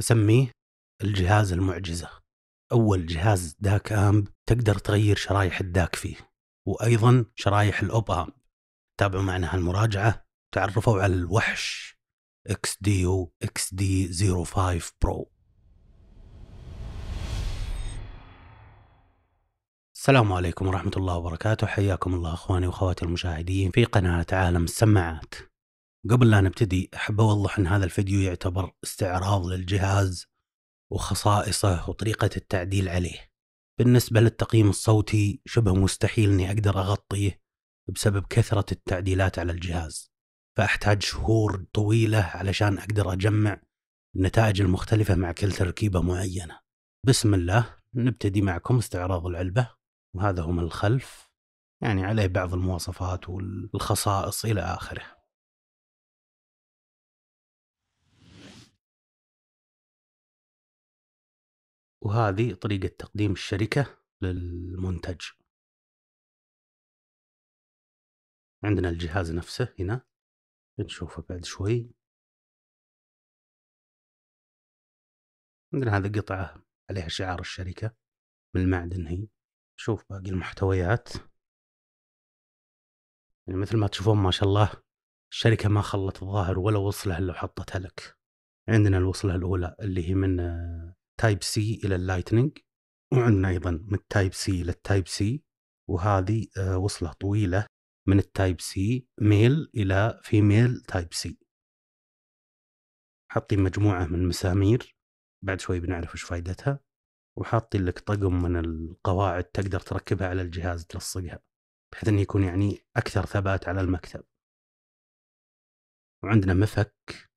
أسميه الجهاز المعجزة أول جهاز داك أمب تقدر تغير شرايح الداك فيه وأيضا شرايح الأوب أمب تابعوا معنا هالمراجعة تعرفوا على الوحش XDU XD05 برو السلام عليكم ورحمة الله وبركاته حياكم الله أخواني وأخواتي المشاهدين في قناة عالم السماعات قبل لا نبتدي أحب أوضح أن هذا الفيديو يعتبر استعراض للجهاز وخصائصه وطريقة التعديل عليه بالنسبة للتقييم الصوتي شبه مستحيل أني أقدر أغطيه بسبب كثرة التعديلات على الجهاز فأحتاج شهور طويلة علشان أقدر أجمع النتائج المختلفة مع كل تركيبة معينة بسم الله نبتدي معكم استعراض العلبة وهذا هو من الخلف يعني عليه بعض المواصفات والخصائص إلى آخره وهذه طريقة تقديم الشركة للمنتج عندنا الجهاز نفسه هنا بنشوفه بعد شوي عندنا هذه قطعة عليها شعار الشركة من المعدن هي شوف باقي المحتويات يعني مثل ما تشوفون ما شاء الله الشركة ما خلت الظاهر ولا وصلة إلا وحطتها لك عندنا الوصلة الأولى اللي هي من تايب سي الى اللايتنينج وعندنا ايضا من التايب سي للتايب سي وهذه آه، وصله طويله من التايب سي ميل الى فيميل تايب سي حاطين مجموعه من المسامير بعد شوي بنعرف ايش فائدتها وحاطين لك طقم من القواعد تقدر تركبها على الجهاز تلصقها بحيث انه يكون يعني اكثر ثبات على المكتب وعندنا مفك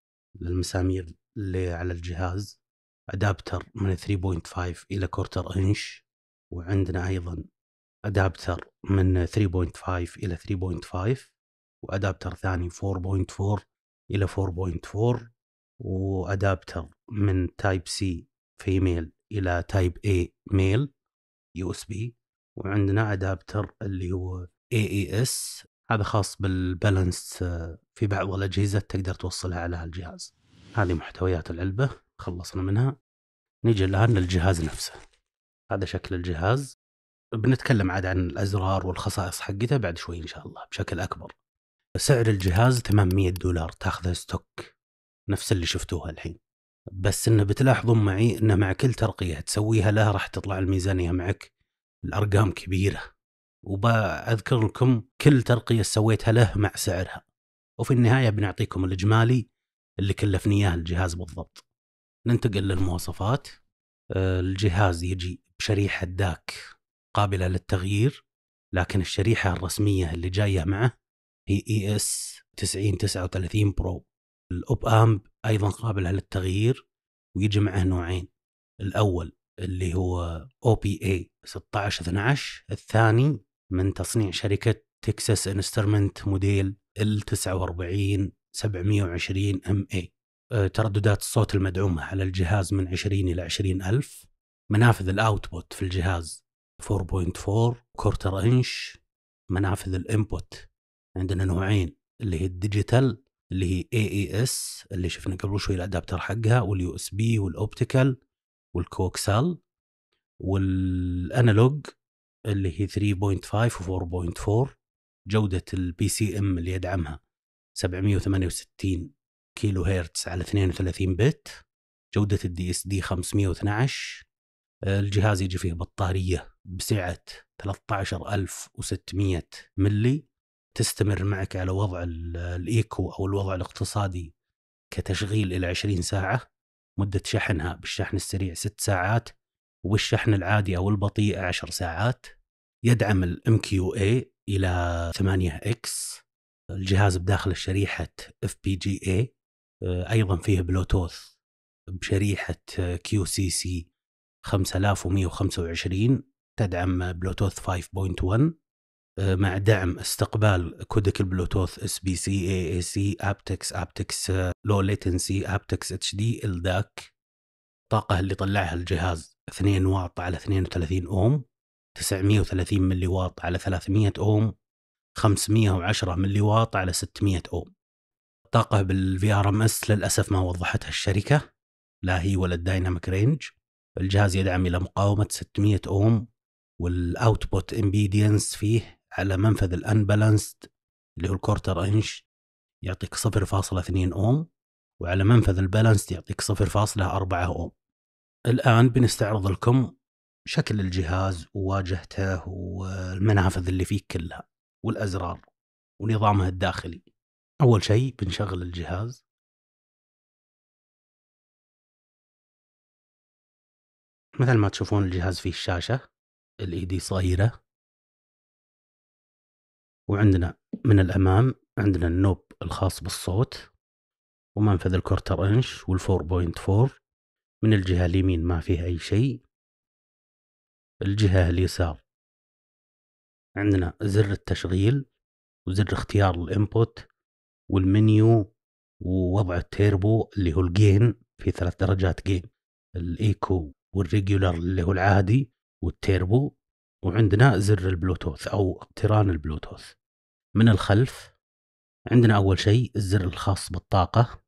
للمسامير اللي على الجهاز ادابتر من 3.5 الى كورتر انش وعندنا ايضا ادابتر من 3.5 الى 3.5 وادابتر ثاني 4.4 الى 4.4 وادابتر من تايب سي فيميل الى تايب اي ميل يو اس بي وعندنا ادابتر اللي هو اي اي اس هذا خاص بالبالانس آه، في بعض الاجهزه تقدر توصلها على الجهاز هذه محتويات العلبه خلصنا منها نيجي الآن للجهاز نفسه هذا شكل الجهاز بنتكلم عاد عن الأزرار والخصائص حقته بعد شوي إن شاء الله بشكل أكبر سعر الجهاز 800 دولار تاخذه ستوك نفس اللي شفتوها الحين بس انه بتلاحظون معي انه مع كل ترقية تسويها له راح تطلع الميزانية معك الارقام كبيرة وبأذكر لكم كل ترقية سويتها له مع سعرها وفي النهاية بنعطيكم الإجمالي اللي كلفني إياه الجهاز بالضبط ننتقل للمواصفات آه، الجهاز يجي بشريحة داك قابلة للتغيير لكن الشريحة الرسمية اللي جاية معه هي اي اس 90 39 برو الأوب امب أيضا قابلة للتغيير ويجي معه نوعين الأول اللي هو او بي اي 16 12 الثاني من تصنيع شركة تكساس انسترمنت موديل ال 49 720 ام اي آه، ترددات الصوت المدعومة على الجهاز من 20 إلى 20 ألف منافذ الأوتبوت في الجهاز 4.4 كورتر إنش منافذ الإنبوت عندنا نوعين اللي هي الديجيتال اللي هي اي اي اس اللي شفنا قبل شوي الادابتر حقها واليو اس بي والاوبتيكال والكوكسال والانالوج اللي هي 3.5 و 4.4 جودة البي سي ام اللي يدعمها 768 كيلو هرتز على 32 بت جودة الدي اس دي 512 الجهاز يجي فيه بطارية بسعة 13600 ملي تستمر معك على وضع الايكو او الوضع الاقتصادي كتشغيل الى 20 ساعة مدة شحنها بالشحن السريع 6 ساعات وبالشحن العادي او البطيء 10 ساعات يدعم الام كيو اي الى 8 اكس الجهاز بداخل شريحة اف بي جي اي آه، ايضا فيه بلوتوث بشريحه كيو سي سي 5125 تدعم بلوتوث 5.1 آه، مع دعم استقبال كودك البلوتوث اس بي سي اي اي سي ابتكس ابتكس لو ليتنسي ابتكس اتش دي الداك الطاقه اللي طلعها الجهاز 2 واط على 32 اوم 930 ملي واط على 300 اوم 510 ملي واط على 600 اوم الطاقة بالفي ار ام اس للأسف ما وضحتها الشركة لا هي ولا الدايناميك رينج الجهاز يدعم إلى مقاومة 600 أوم والأوتبوت امبيدينس فيه على منفذ الأنبالانسد اللي هو الكورتر انش يعطيك 0.2 أوم وعلى منفذ البالانسد يعطيك 0.4 أوم الآن بنستعرض لكم شكل الجهاز وواجهته والمنافذ اللي فيه كلها والأزرار ونظامها الداخلي أول شيء بنشغل الجهاز مثل ما تشوفون الجهاز فيه الشاشة الإيدي صغيرة وعندنا من الأمام عندنا النوب الخاص بالصوت ومنفذ الكورتر انش والفور بوينت فور من الجهة اليمين ما فيه أي شيء الجهة اليسار عندنا زر التشغيل وزر اختيار الانبوت والمنيو ووضع التيربو اللي هو الجين في ثلاث درجات جين الايكو والريجولر اللي هو العادي والتيربو وعندنا زر البلوتوث او اقتران البلوتوث من الخلف عندنا اول شيء الزر الخاص بالطاقه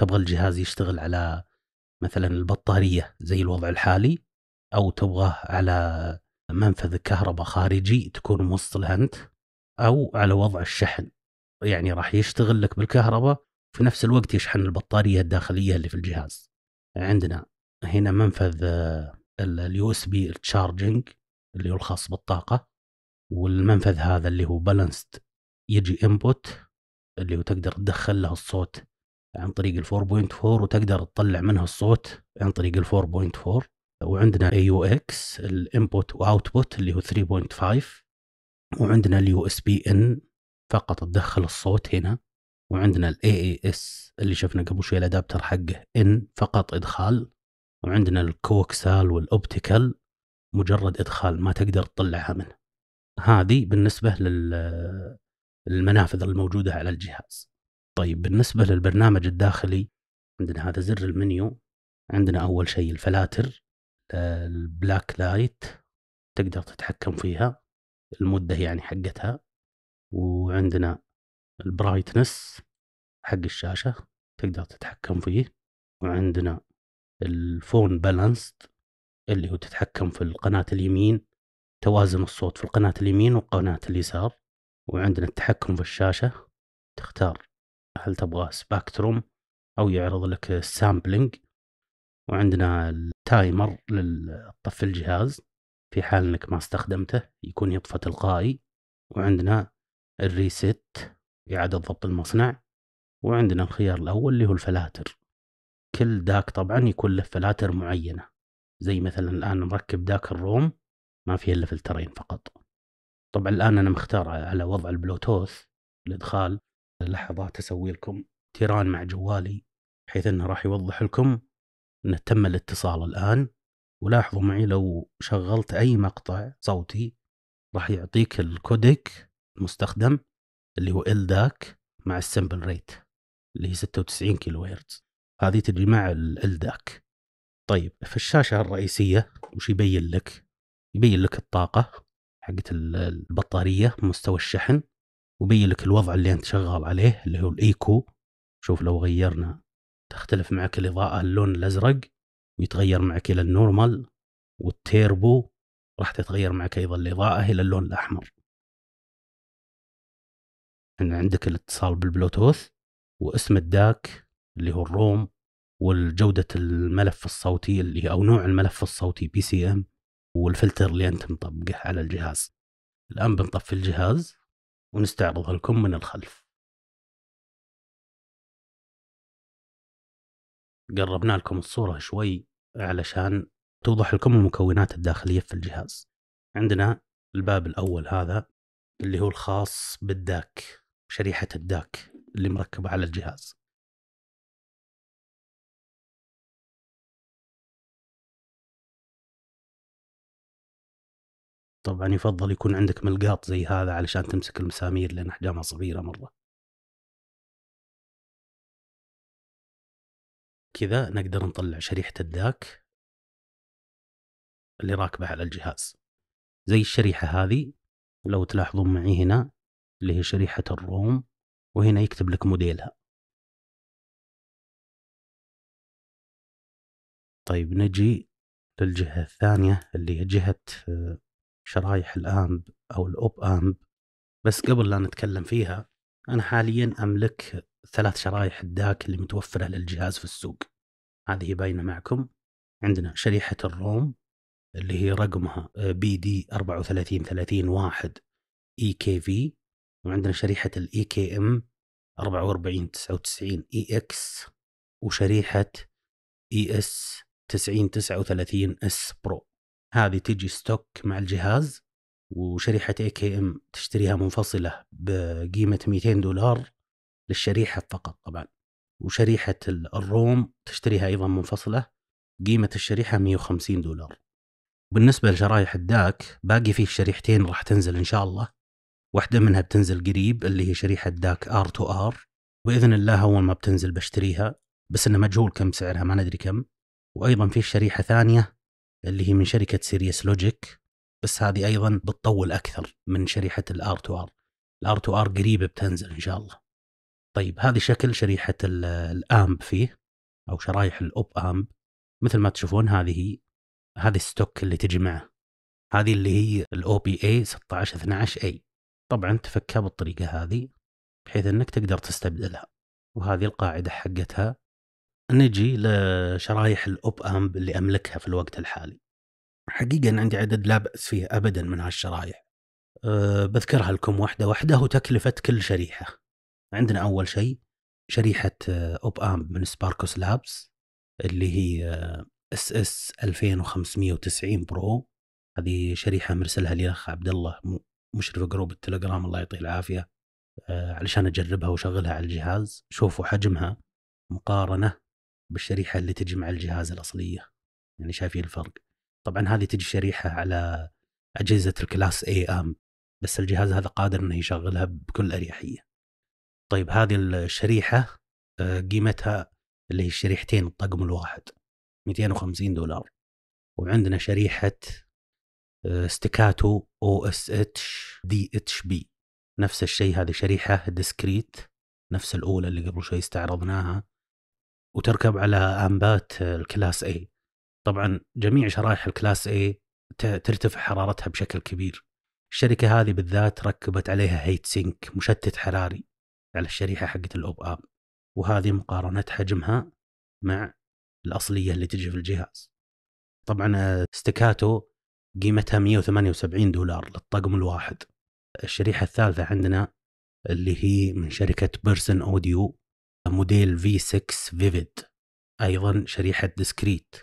تبغى الجهاز يشتغل على مثلا البطاريه زي الوضع الحالي او تبغاه على منفذ كهرباء خارجي تكون موصله انت او على وضع الشحن يعني راح يشتغل لك بالكهرباء في نفس الوقت يشحن البطاريه الداخليه اللي في الجهاز عندنا هنا منفذ آه، اليو اس بي تشارجنج اللي هو الخاص بالطاقه والمنفذ هذا اللي هو بالانسد يجي انبوت اللي هو تقدر تدخل له الصوت عن طريق ال 4.4 وتقدر تطلع منه الصوت عن طريق ال 4.4 وعندنا اي يو اكس الانبوت واوتبوت اللي هو 3.5 وعندنا اليو اس بي ان فقط تدخل الصوت هنا وعندنا الـ AAS اللي شفنا قبل شوي الادابتر حقه إن فقط إدخال وعندنا الكوكسال والأوبتيكال مجرد إدخال ما تقدر تطلعها منه هذه بالنسبة للمنافذ الموجودة على الجهاز طيب بالنسبة للبرنامج الداخلي عندنا هذا زر المنيو عندنا أول شيء الفلاتر البلاك لايت تقدر تتحكم فيها المدة يعني حقتها وعندنا البرايتنس حق الشاشة تقدر تتحكم فيه وعندنا الفون بالانسد اللي هو تتحكم في القناة اليمين توازن الصوت في القناة اليمين وقناة اليسار وعندنا التحكم في الشاشة تختار هل تبغى سباكتروم أو يعرض لك السامبلينج وعندنا التايمر للطف الجهاز في حال انك ما استخدمته يكون يطفى تلقائي وعندنا الريست إعادة ضبط المصنع وعندنا الخيار الأول اللي هو الفلاتر كل داك طبعا يكون له فلاتر معينة زي مثلا الآن نركب داك الروم ما فيه إلا فلترين فقط طبعا الآن أنا مختار على وضع البلوتوث لإدخال لحظات أسوي لكم تيران مع جوالي بحيث أنه راح يوضح لكم أنه تم الاتصال الآن ولاحظوا معي لو شغلت أي مقطع صوتي راح يعطيك الكودك المستخدم اللي هو ال داك مع السمبل ريت اللي هي 96 كيلو هرتز هذه تجي مع ال داك طيب في الشاشة الرئيسية وش يبين لك يبين لك الطاقة حقت البطارية مستوى الشحن وبين لك الوضع اللي انت شغال عليه اللي هو الايكو شوف لو غيرنا تختلف معك الإضاءة اللون الأزرق ويتغير معك إلى النورمال والتيربو راح تتغير معك أيضا الإضاءة إلى اللون الأحمر ان عندك الاتصال بالبلوتوث واسم الداك اللي هو الروم والجودة الملف الصوتي اللي او نوع الملف الصوتي بي سي ام والفلتر اللي انت مطبقه على الجهاز الان بنطفي الجهاز ونستعرضها لكم من الخلف قربنا لكم الصورة شوي علشان توضح لكم المكونات الداخلية في الجهاز عندنا الباب الأول هذا اللي هو الخاص بالداك شريحه الداك اللي مركبه على الجهاز طبعا يفضل يكون عندك ملقاط زي هذا علشان تمسك المسامير لان احجامها صغيره مره كذا نقدر نطلع شريحه الداك اللي راكبه على الجهاز زي الشريحه هذه لو تلاحظون معي هنا اللي هي شريحة الروم وهنا يكتب لك موديلها طيب نجي للجهة الثانية اللي هي جهة آه، شرايح الآمب أو الأوب آمب بس قبل لا نتكلم فيها أنا حاليا أملك ثلاث شرايح الداك اللي متوفرة للجهاز في السوق هذه باينة معكم عندنا شريحة الروم اللي هي رقمها آه، بي دي 3430 واحد اي كي في وعندنا شريحة الاي كي ام 44 99 اي اكس وشريحة اي اس 90 39 اس برو هذه تجي ستوك مع الجهاز وشريحة اي كي ام تشتريها منفصلة بقيمة 200 دولار للشريحة فقط طبعا وشريحة الروم تشتريها أيضا منفصلة قيمة الشريحة 150 دولار بالنسبة لشرايح الداك باقي فيه شريحتين راح تنزل إن شاء الله واحدة منها بتنزل قريب اللي هي شريحة داك ار تو ار باذن الله أول ما بتنزل بشتريها بس إنه مجهول كم سعرها ما ندري كم وأيضا في شريحة ثانية اللي هي من شركة سيريس لوجيك بس هذه أيضا بتطول أكثر من شريحة الار تو ار الار تو ار قريبة بتنزل إن شاء الله طيب هذه شكل شريحة الآمب فيه أو شرايح الأوب آمب مثل ما تشوفون هذه هذه الستوك اللي تجي معه هذه اللي هي الاو بي اي 16 12 اي طبعا تفكها بالطريقة هذه بحيث أنك تقدر تستبدلها وهذه القاعدة حقتها نجي لشرايح الأوب أمب اللي أملكها في الوقت الحالي حقيقة عندي عدد لا بأس فيه أبدا من هالشرايح أه بذكرها لكم واحدة واحدة وتكلفة كل شريحة عندنا أول شيء شريحة أه، أوب أمب من سباركوس لابس اللي هي أه، اس اس 2590 برو هذه شريحة مرسلها لي الأخ عبد الله مشرف جروب التليجرام الله يعطيه العافيه آه، علشان اجربها واشغلها على الجهاز شوفوا حجمها مقارنه بالشريحه اللي تجي مع الجهاز الاصليه يعني شايفين الفرق طبعا هذه تجي شريحه على اجهزه الكلاس اي ام بس الجهاز هذا قادر انه يشغلها بكل اريحيه طيب هذه الشريحه آه، قيمتها اللي هي الشريحتين الطقم الواحد 250 دولار وعندنا شريحة آه، ستيكاتو او اس اتش دي اتش بي نفس الشيء هذه شريحة ديسكريت نفس الأولى اللي قبل شوي استعرضناها وتركب على أمبات الكلاس اي طبعا جميع شرائح الكلاس اي ترتفع حرارتها بشكل كبير الشركة هذه بالذات ركبت عليها هيت سينك مشتت حراري على الشريحة حقت الأوب آب وهذه مقارنة حجمها مع الأصلية اللي تجي في الجهاز طبعا آه، ستيكاتو قيمتها 178 دولار للطقم الواحد الشريحة الثالثة عندنا اللي هي من شركة بيرسون اوديو موديل V6 فيفيد أيضا شريحة ديسكريت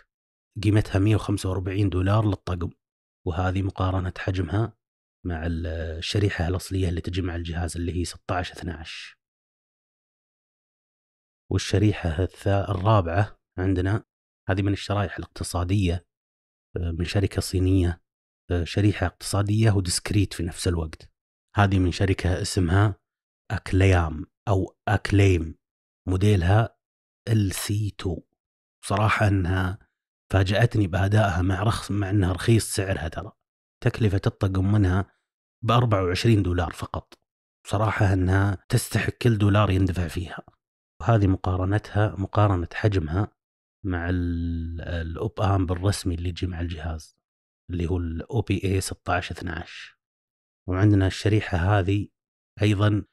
قيمتها 145 دولار للطقم وهذه مقارنة حجمها مع الشريحة الأصلية اللي تجي مع الجهاز اللي هي 16 12 والشريحة الرابعة عندنا هذه من الشرائح الاقتصادية من شركة صينية شريحة اقتصادية وديسكريت في نفس الوقت هذه من شركة اسمها أكليام أو أكليم موديلها ال سي 2 صراحة أنها فاجأتني بأدائها مع رخص مع أنها رخيص سعرها ترى تكلفة الطقم منها ب 24 دولار فقط صراحة أنها تستحق كل دولار يندفع فيها وهذه مقارنتها مقارنة حجمها مع الأوب أمب الرسمي اللي يجي مع الجهاز اللي هو الأو بي اي 1612 وعندنا الشريحة هذه أيضا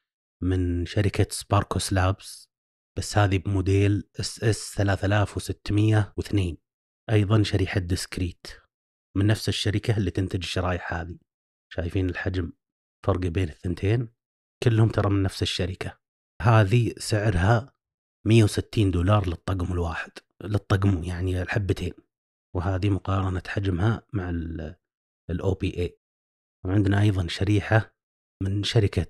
من شركة سباركوس لابس بس هذه بموديل اس اس 3602 أيضا شريحة ديسكريت من نفس الشركة اللي تنتج الشرايح هذه شايفين الحجم فرق بين الثنتين كلهم ترى من نفس الشركة هذه سعرها 160 دولار للطقم الواحد للطقم يعني الحبتين وهذه مقارنة حجمها مع الاو بي اي وعندنا ايضا شريحة من شركة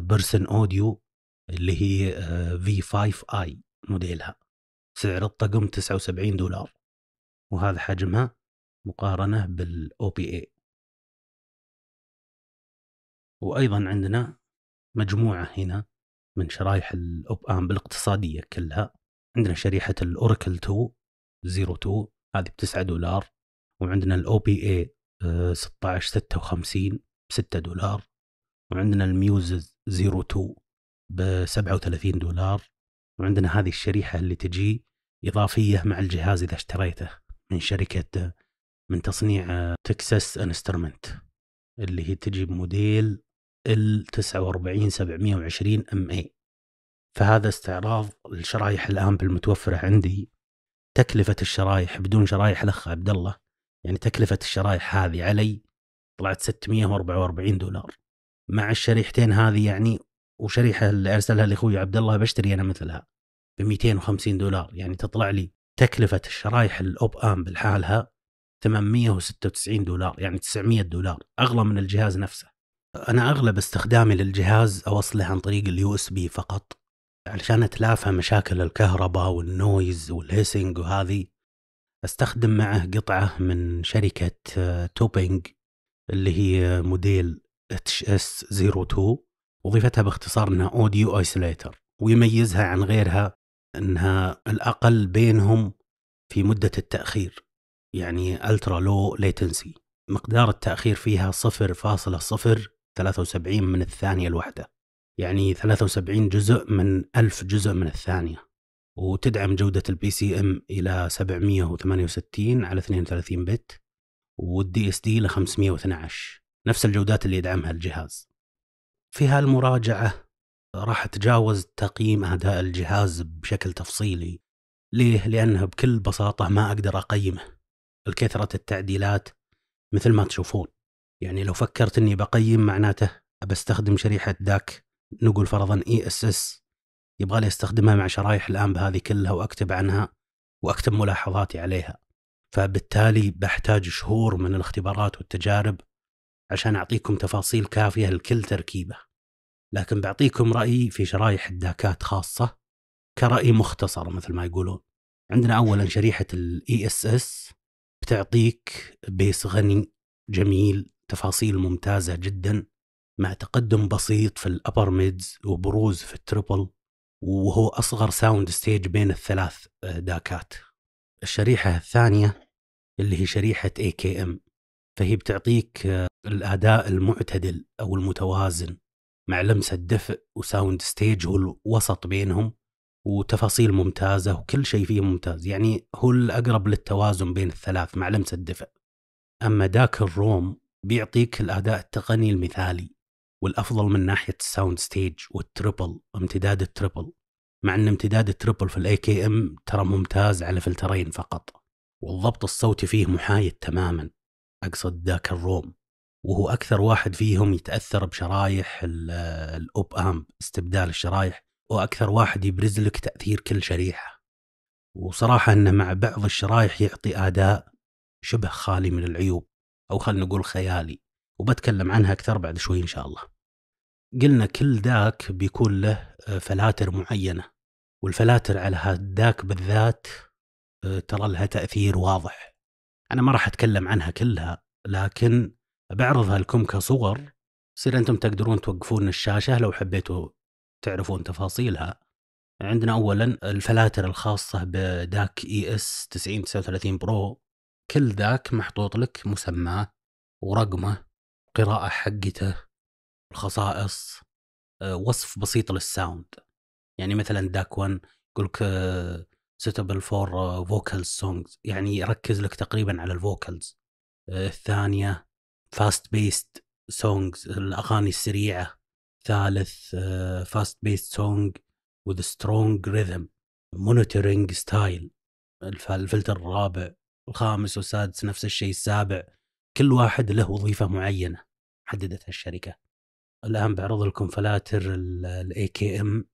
بيرسن آه، اوديو اللي هي في 5 اي موديلها سعر الطقم 79 دولار وهذا حجمها مقارنة بالاو بي اي وايضا عندنا مجموعة هنا من شرايح الأوب آم بالاقتصادية كلها عندنا شريحه الاوراكل 2 02 هذه ب 9 دولار وعندنا الاو بي اي 16 56 ب 6 دولار وعندنا الميوزز 02 ب 37 دولار وعندنا هذه الشريحه اللي تجي اضافيه مع الجهاز اذا اشتريته من شركه من تصنيع آه، تكساس انسترمنت اللي هي تجي بموديل ال 49 720 ام اي فهذا استعراض الشرايح الآن بالمتوفرة عندي تكلفة الشرايح بدون شرايح الأخ عبد الله يعني تكلفة الشرايح هذه علي طلعت 644 دولار مع الشريحتين هذه يعني وشريحة اللي أرسلها لأخوي عبد الله بشتري أنا مثلها ب 250 دولار يعني تطلع لي تكلفة الشرايح الأوب أم بالحالها 896 دولار يعني 900 دولار أغلى من الجهاز نفسه أنا أغلب استخدامي للجهاز أوصله عن طريق اليو اس بي فقط علشان اتلافى مشاكل الكهرباء والنويز والهيسنج وهذه استخدم معه قطعة من شركة آه، توبينج اللي هي موديل اتش اس 02 وظيفتها باختصار انها اوديو ايسوليتر ويميزها عن غيرها انها الاقل بينهم في مدة التأخير يعني الترا لو ليتنسي مقدار التأخير فيها 0.073 من الثانية الواحدة يعني 73 جزء من 1000 جزء من الثانية وتدعم جودة البي سي ام إلى 768 على 32 بت والدي اس دي إلى 512 نفس الجودات اللي يدعمها الجهاز في هالمراجعة راح أتجاوز تقييم أداء الجهاز بشكل تفصيلي ليه؟ لأنه بكل بساطة ما أقدر أقيمه الكثرة التعديلات مثل ما تشوفون يعني لو فكرت أني بقيم معناته بستخدم شريحة داك نقول فرضا اي اس اس يبغى لي استخدمها مع شرايح الانب هذه كلها واكتب عنها واكتب ملاحظاتي عليها فبالتالي بحتاج شهور من الاختبارات والتجارب عشان اعطيكم تفاصيل كافيه لكل تركيبه لكن بعطيكم رايي في شرايح الداكات خاصه كراي مختصر مثل ما يقولون عندنا اولا شريحه الاي اس e اس بتعطيك بيس غني جميل تفاصيل ممتازه جدا مع تقدم بسيط في الأبر ميدز وبروز في التربل وهو أصغر ساوند ستيج بين الثلاث آه، داكات الشريحة الثانية اللي هي شريحة اي كي ام فهي بتعطيك آه، الأداء المعتدل أو المتوازن مع لمسة دفء وساوند ستيج هو الوسط بينهم وتفاصيل ممتازة وكل شيء فيه ممتاز يعني هو الأقرب للتوازن بين الثلاث مع لمسة دفء أما داك الروم بيعطيك الأداء التقني المثالي والافضل من ناحيه الساوند ستيج والتربل امتداد التربل مع ان امتداد التربل في الاي كي ام ترى ممتاز على فلترين فقط والضبط الصوتي فيه محايد تماما اقصد ذاك الروم وهو اكثر واحد فيهم يتاثر بشرايح الاوب امب استبدال الشرايح واكثر واحد يبرز لك تاثير كل شريحه وصراحه انه مع بعض الشرايح يعطي اداء شبه خالي من العيوب او خلينا نقول خيالي وبتكلم عنها اكثر بعد شوي ان شاء الله قلنا كل داك بيكون له آه، فلاتر معينة والفلاتر على هداك بالذات آه، ترى لها تأثير واضح أنا ما راح أتكلم عنها كلها لكن بعرضها لكم كصور يصير أنتم تقدرون توقفون الشاشة لو حبيتوا تعرفون تفاصيلها عندنا أولا الفلاتر الخاصة بداك اي اس 9039 برو كل ذاك محطوط لك مسماه ورقمه قراءة حقته الخصائص آه، وصف بسيط للساوند يعني مثلا داك يقول لك سيتبل فور فوكال سونجز يعني يركز لك تقريبا على الفوكالز آه، الثانية فاست بيست سونجز الأغاني السريعة ثالث فاست بيست سونج وذ سترونج ريذم مونيتورنج ستايل الفلتر الرابع الخامس والسادس نفس الشيء السابع كل واحد له وظيفة معينة حددتها الشركة الان بعرض لكم فلاتر الاي كي ام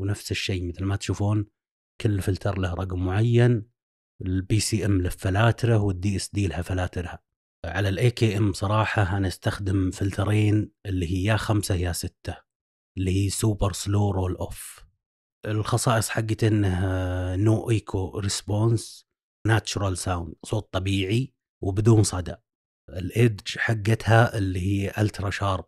ونفس الشيء مثل ما تشوفون كل فلتر له رقم معين البي سي ام له فلاتره والدي اس دي لها فلاترها على الاي كي ام صراحه انا استخدم فلترين اللي هي يا خمسه يا سته اللي هي سوبر سلو رول اوف الخصائص حقته انه نو ايكو ريسبونس ناتشرال ساوند صوت طبيعي وبدون صدى الايدج حقتها اللي هي الترا شارب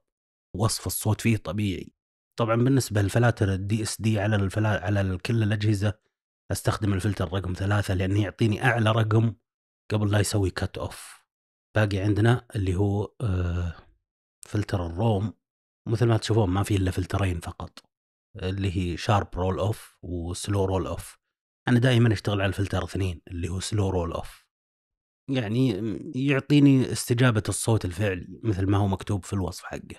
وصف الصوت فيه طبيعي طبعا بالنسبه للفلاتر الدي اس دي على الفلا... على كل الاجهزه استخدم الفلتر رقم ثلاثة لانه يعطيني اعلى رقم قبل لا يسوي كت اوف باقي عندنا اللي هو آه، فلتر الروم مثل ما تشوفون ما فيه الا فلترين فقط اللي هي شارب رول اوف وسلو رول اوف انا دائما اشتغل على الفلتر اثنين اللي هو سلو رول اوف يعني يعطيني استجابة الصوت الفعلي مثل ما هو مكتوب في الوصف حقه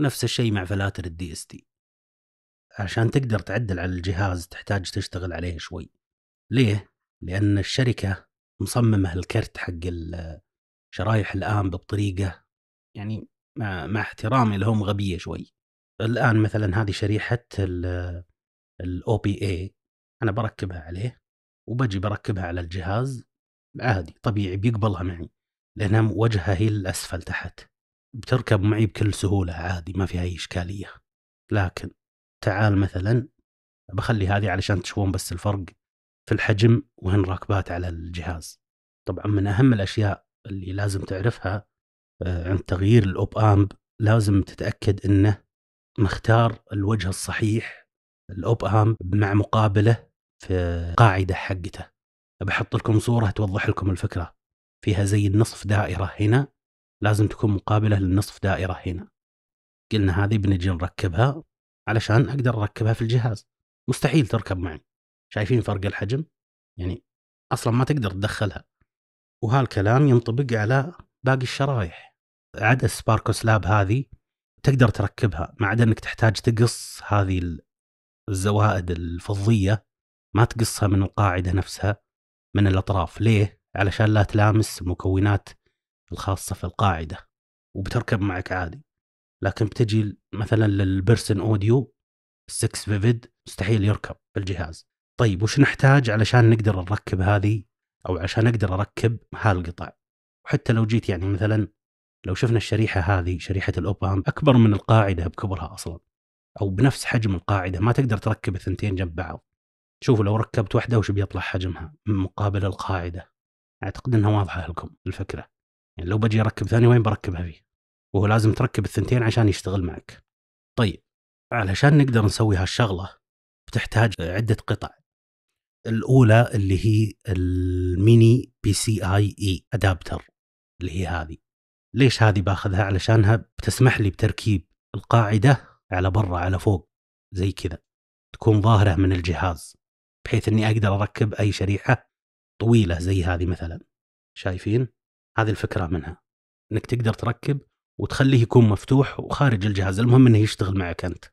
ونفس الشيء مع فلاتر الدي اس تي عشان تقدر تعدل على الجهاز تحتاج تشتغل عليه شوي ليه؟ لأن الشركة مصممة الكرت حق شرايح الآن بطريقة يعني مع, احترامي لهم غبية شوي الآن مثلا هذه شريحة الاو بي اي أنا بركبها عليه وبجي بركبها على الجهاز عادي طبيعي بيقبلها معي لأنها وجهها هي الأسفل تحت بتركب معي بكل سهولة عادي ما فيها أي إشكالية لكن تعال مثلا بخلي هذه علشان تشوفون بس الفرق في الحجم وهن راكبات على الجهاز طبعا من أهم الأشياء اللي لازم تعرفها آه، عند تغيير الأوب أمب لازم تتأكد أنه مختار الوجه الصحيح الأوب أمب مع مقابله في قاعدة حقته بحط لكم صورة توضح لكم الفكرة فيها زي النصف دائرة هنا لازم تكون مقابله للنصف دائره هنا قلنا هذه بنجي نركبها علشان اقدر اركبها في الجهاز مستحيل تركب معي شايفين فرق الحجم يعني اصلا ما تقدر تدخلها وهالكلام ينطبق على باقي الشرايح عدا سباركو سلاب هذه تقدر تركبها ما عدا انك تحتاج تقص هذه الزوائد الفضيه ما تقصها من القاعده نفسها من الاطراف ليه علشان لا تلامس مكونات الخاصه في القاعده وبتركب معك عادي لكن بتجي مثلا للبرسن اوديو 6 فيفيد مستحيل يركب بالجهاز طيب وش نحتاج علشان نقدر نركب هذه او عشان اقدر اركب هالقطع وحتى لو جيت يعني مثلا لو شفنا الشريحه هذه شريحه الاوبام اكبر من القاعده بكبرها اصلا او بنفس حجم القاعده ما تقدر تركب الثنتين جنب بعض شوفوا لو ركبت واحده وش بيطلع حجمها من مقابل القاعده اعتقد انها واضحه لكم الفكره يعني لو بجي اركب ثاني وين بركبها فيه وهو لازم تركب الثنتين عشان يشتغل معك طيب علشان نقدر نسوي هالشغله بتحتاج عده قطع الاولى اللي هي الميني بي سي اي اي ادابتر اللي هي هذه ليش هذه باخذها علشانها بتسمح لي بتركيب القاعده على برا على فوق زي كذا تكون ظاهره من الجهاز بحيث اني اقدر اركب اي شريحه طويله زي هذه مثلا شايفين هذه الفكره منها انك تقدر تركب وتخليه يكون مفتوح وخارج الجهاز المهم انه يشتغل معك انت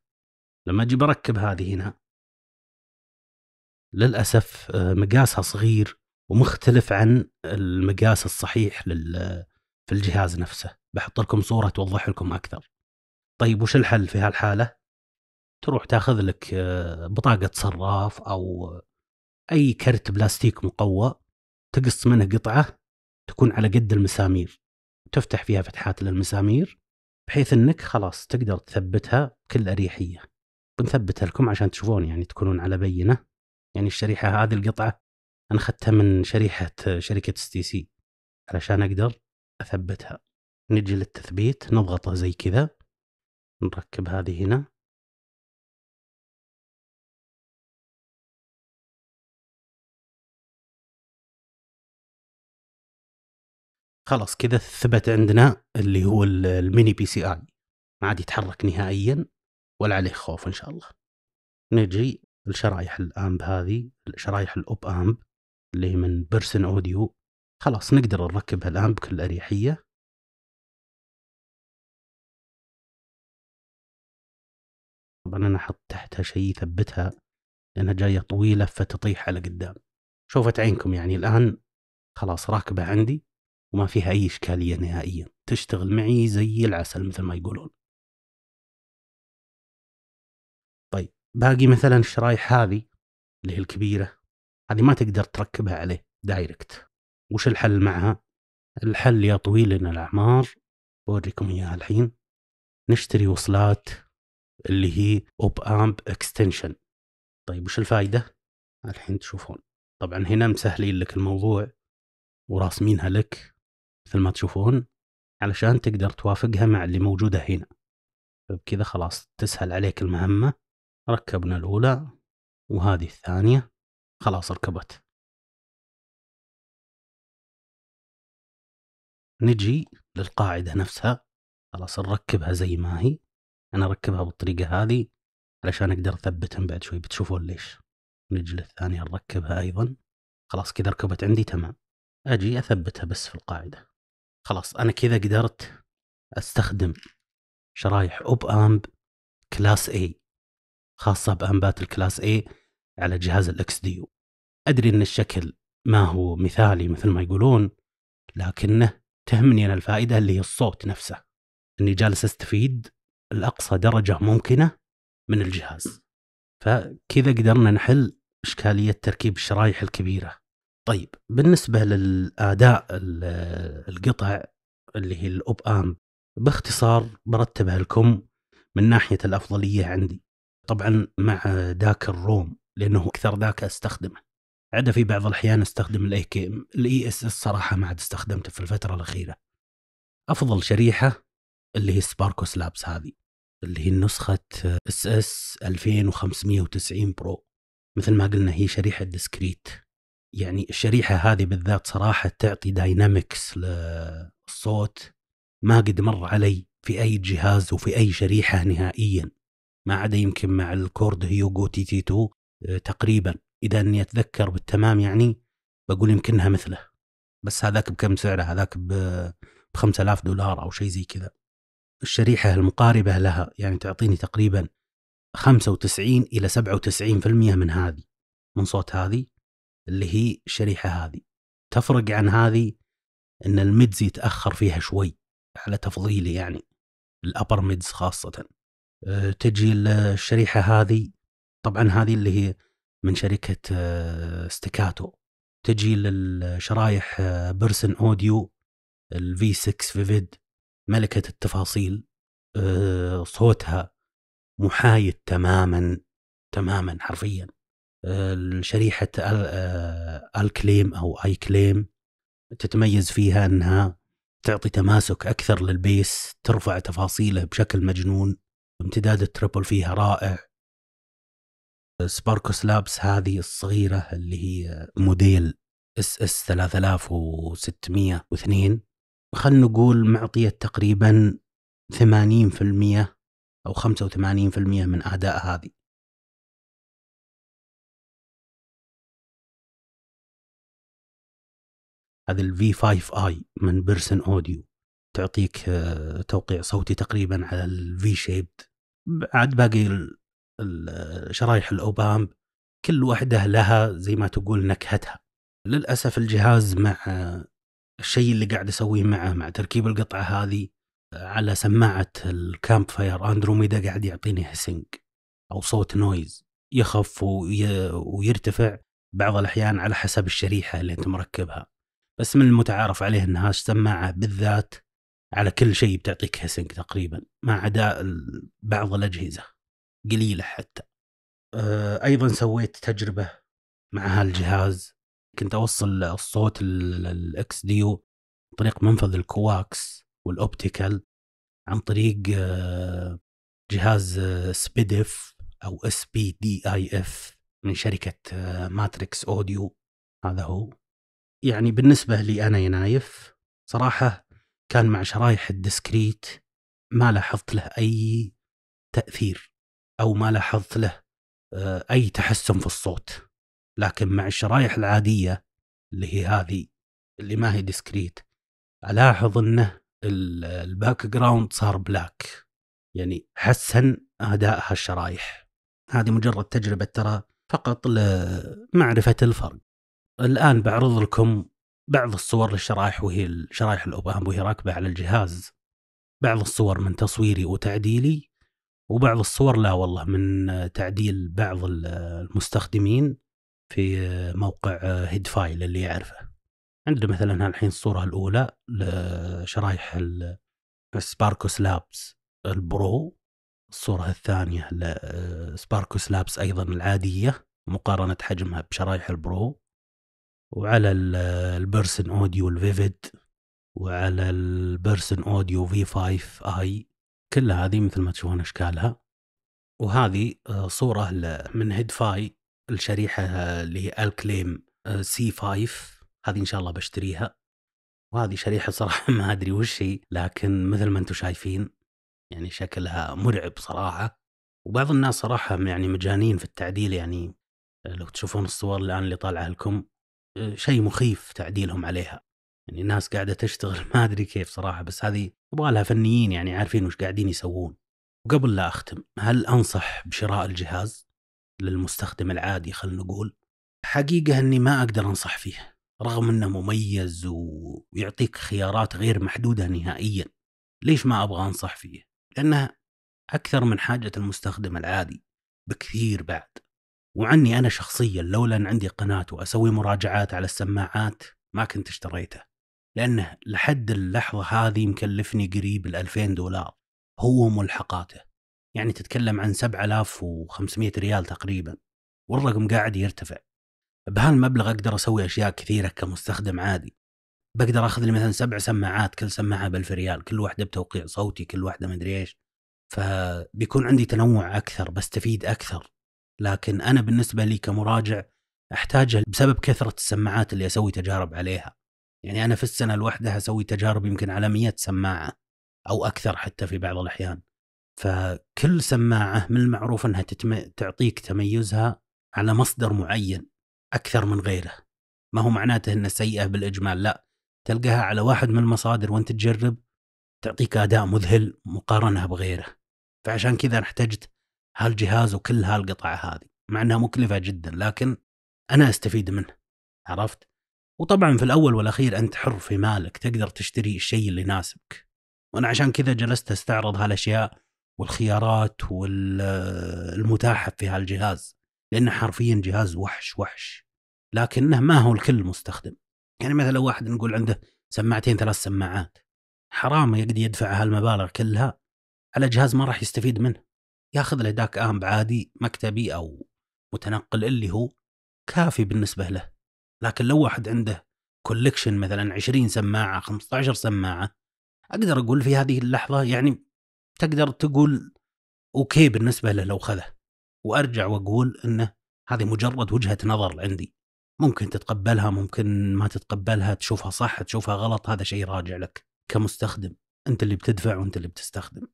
لما اجي بركب هذه هنا للاسف آه، مقاسها صغير ومختلف عن المقاس الصحيح لل في الجهاز نفسه بحط لكم صوره توضح لكم اكثر طيب وش الحل في هالحاله تروح تاخذ لك آه، بطاقه صراف او اي كرت بلاستيك مقوى تقص منه قطعه تكون على قد المسامير تفتح فيها فتحات للمسامير بحيث انك خلاص تقدر تثبتها بكل اريحيه بنثبتها لكم عشان تشوفون يعني تكونون على بينه يعني الشريحه هذه القطعه انا اخذتها من شريحه شركه اس تي سي علشان اقدر اثبتها نجي للتثبيت نضغطه زي كذا نركب هذه هنا خلاص كذا ثبت عندنا اللي هو الميني بي سي اي ما عاد يتحرك نهائيا ولا عليه خوف ان شاء الله نجي الشرايح الامب هذه شرايح الاوب امب اللي من بيرسن اوديو خلاص نقدر نركبها الان بكل اريحيه طبعا انا احط تحتها شيء يثبتها لانها جايه طويله فتطيح على قدام شوفت عينكم يعني الان خلاص راكبه عندي وما فيها أي إشكالية نهائيا تشتغل معي زي العسل مثل ما يقولون طيب باقي مثلا الشرايح هذه اللي هي الكبيرة هذه ما تقدر تركبها عليه دايركت وش الحل معها الحل يا طويل الأعمار بوريكم إياها الحين نشتري وصلات اللي هي أوب أمب اكستنشن طيب وش الفائدة الحين تشوفون طبعا هنا مسهلين لك الموضوع وراسمينها لك مثل ما تشوفون علشان تقدر توافقها مع اللي موجودة هنا فبكذا خلاص تسهل عليك المهمة ركبنا الأولى وهذه الثانية خلاص ركبت نجي للقاعدة نفسها خلاص نركبها زي ما هي أنا أركبها بالطريقة هذه علشان أقدر أثبتهم بعد شوي بتشوفون ليش نجي للثانية نركبها أيضا خلاص كذا ركبت عندي تمام أجي أثبتها بس في القاعدة خلاص انا كذا قدرت استخدم شرايح اوب امب كلاس اي خاصه بامبات الكلاس اي على جهاز الاكس دي ادري ان الشكل ما هو مثالي مثل ما يقولون لكنه تهمني انا الفائده اللي هي الصوت نفسه اني جالس استفيد الاقصى درجه ممكنه من الجهاز فكذا قدرنا نحل اشكاليه تركيب الشرايح الكبيره طيب بالنسبه للاداء القطع اللي هي الاوب آم باختصار برتبها لكم من ناحيه الافضليه عندي طبعا مع ذاك الروم لانه اكثر ذاك استخدمه عدا في بعض الاحيان استخدم الاي كي ام الاي اس e اس صراحه ما عاد استخدمته في الفتره الاخيره افضل شريحه اللي هي سباركوس لابس هذه اللي هي نسخه اس اس 2590 برو مثل ما قلنا هي شريحه ديسكريت يعني الشريحة هذه بالذات صراحة تعطي داينامكس للصوت ما قد مر علي في أي جهاز وفي أي شريحة نهائيا ما عدا يمكن مع الكورد هيوغو تي تي 2 آه، تقريبا إذا أني أتذكر بالتمام يعني بقول يمكنها مثله بس هذاك بكم سعره هذاك ب 5000 دولار أو شيء زي كذا الشريحة المقاربة لها يعني تعطيني تقريبا 95 إلى 97% من هذه من صوت هذه اللي هي الشريحه هذه تفرق عن هذه ان الميدز يتاخر فيها شوي على تفضيلي يعني الابر ميدز خاصه أه، تجي الشريحه هذه طبعا هذه اللي هي من شركه أه، ستيكاتو تجي للشرايح أه، بيرسن اوديو الفي 6 فيفيد ملكه التفاصيل صوتها محايد تماما تماما حرفيا شريحة آه، الكليم أو آي كليم تتميز فيها أنها تعطي تماسك أكثر للبيس ترفع تفاصيله بشكل مجنون امتداد التربل فيها رائع سباركوس لابس هذه الصغيرة اللي هي موديل اس اس 3602 خلنا نقول معطية تقريبا 80% أو 85% من أداء هذه هذا الفي 5 اي من بيرسن اوديو تعطيك آه، توقيع صوتي تقريبا على الفي شيبد عاد باقي آه، شرايح الاوبامب كل واحده لها زي ما تقول نكهتها للاسف الجهاز مع آه، الشيء اللي قاعد اسويه معه مع تركيب القطعه هذه على سماعه الكامب فاير اندروميدا قاعد يعطيني هسنج او صوت نويز يخف ويرتفع بعض الاحيان على حسب الشريحه اللي انت مركبها بس من المتعارف عليه انها سماعه بالذات على كل شيء بتعطيك هيسنج تقريبا ما عدا بعض الاجهزه قليله حتى آه، ايضا سويت تجربه مع هالجهاز كنت اوصل الصوت الاكس ديو طريق منفذ الكواكس والاوبتيكال عن طريق آه، جهاز آه، سبيدف او اس بي دي اي اف من شركه ماتريكس اوديو هذا هو يعني بالنسبة لي أنا ينايف صراحة كان مع شرايح الديسكريت ما لاحظت له أي تأثير أو ما لاحظت له آه، أي تحسن في الصوت لكن مع الشرايح العادية اللي هي هذه اللي ما هي ديسكريت ألاحظ أنه الباك جراوند صار بلاك يعني حسن أداء هالشرايح هذه مجرد تجربة ترى فقط لمعرفة الفرق الآن بعرض لكم بعض الصور للشرايح وهي شرايح الأوبام وهي راكبة على الجهاز بعض الصور من تصويري وتعديلي وبعض الصور لا والله من تعديل بعض المستخدمين في موقع هيد فايل اللي يعرفه عندنا مثلا الحين الصورة الأولى لشرايح السباركوس لابس البرو الصورة الثانية لسباركوس لابس أيضا العادية مقارنة حجمها بشرايح البرو وعلى آه، البيرسن اوديو الفيفيد وعلى البيرسن اوديو في 5 اي كل هذه مثل ما تشوفون اشكالها وهذه آه، صورة من هيد فاي الشريحة آه، اللي هي الكليم سي 5 هذه ان شاء الله بشتريها وهذه شريحة صراحة ما ادري وش هي لكن مثل ما انتم شايفين يعني شكلها مرعب صراحة وبعض الناس صراحة يعني مجانين في التعديل يعني لو تشوفون الصور الان اللي طالعه لكم شيء مخيف تعديلهم عليها يعني الناس قاعدة تشتغل ما أدري كيف صراحة بس هذه يبغى لها فنيين يعني عارفين وش قاعدين يسوون وقبل لا أختم هل أنصح بشراء الجهاز للمستخدم العادي خلينا نقول حقيقة أني ما أقدر أنصح فيه رغم أنه مميز ويعطيك خيارات غير محدودة نهائيا ليش ما أبغى أنصح فيه لأنه أكثر من حاجة المستخدم العادي بكثير بعد وعني أنا شخصيا لولا أن عندي قناة وأسوي مراجعات على السماعات ما كنت اشتريته لأنه لحد اللحظة هذه مكلفني قريب الألفين دولار هو ملحقاته يعني تتكلم عن 7500 ريال تقريبا والرقم قاعد يرتفع بهالمبلغ أقدر أسوي أشياء كثيرة كمستخدم عادي بقدر أخذ لي مثلا سبع سماعات كل سماعة بألف ريال كل واحدة بتوقيع صوتي كل واحدة مدري إيش فبيكون عندي تنوع أكثر بستفيد أكثر لكن انا بالنسبه لي كمراجع احتاجها بسبب كثره السماعات اللي اسوي تجارب عليها يعني انا في السنه الواحده اسوي تجارب يمكن على 100 سماعه او اكثر حتى في بعض الاحيان فكل سماعه من المعروف انها تتم... تعطيك تميزها على مصدر معين اكثر من غيره ما هو معناته انها سيئه بالاجمال لا تلقاها على واحد من المصادر وانت تجرب تعطيك اداء مذهل مقارنه بغيره فعشان كذا انا احتجت هالجهاز وكل هالقطع هذه مع انها مكلفه جدا لكن انا استفيد منه عرفت وطبعا في الاول والاخير انت حر في مالك تقدر تشتري الشيء اللي يناسبك وانا عشان كذا جلست استعرض هالاشياء والخيارات والمتاحه في هالجهاز لانه حرفيا جهاز وحش وحش لكنه ما هو الكل مستخدم يعني مثلا واحد نقول عنده سماعتين ثلاث سماعات حرام يقدر يدفع هالمبالغ كلها على جهاز ما راح يستفيد منه ياخذ له داك امب عادي مكتبي او متنقل اللي هو كافي بالنسبه له لكن لو واحد عنده كولكشن مثلا 20 سماعه 15 سماعه اقدر اقول في هذه اللحظه يعني تقدر تقول اوكي بالنسبه له لو خذه وارجع واقول انه هذه مجرد وجهه نظر عندي ممكن تتقبلها ممكن ما تتقبلها تشوفها صح تشوفها غلط هذا شيء راجع لك كمستخدم انت اللي بتدفع وانت اللي بتستخدم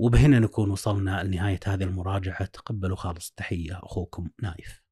وبهنا نكون وصلنا لنهاية هذه المراجعة تقبلوا خالص التحية أخوكم نايف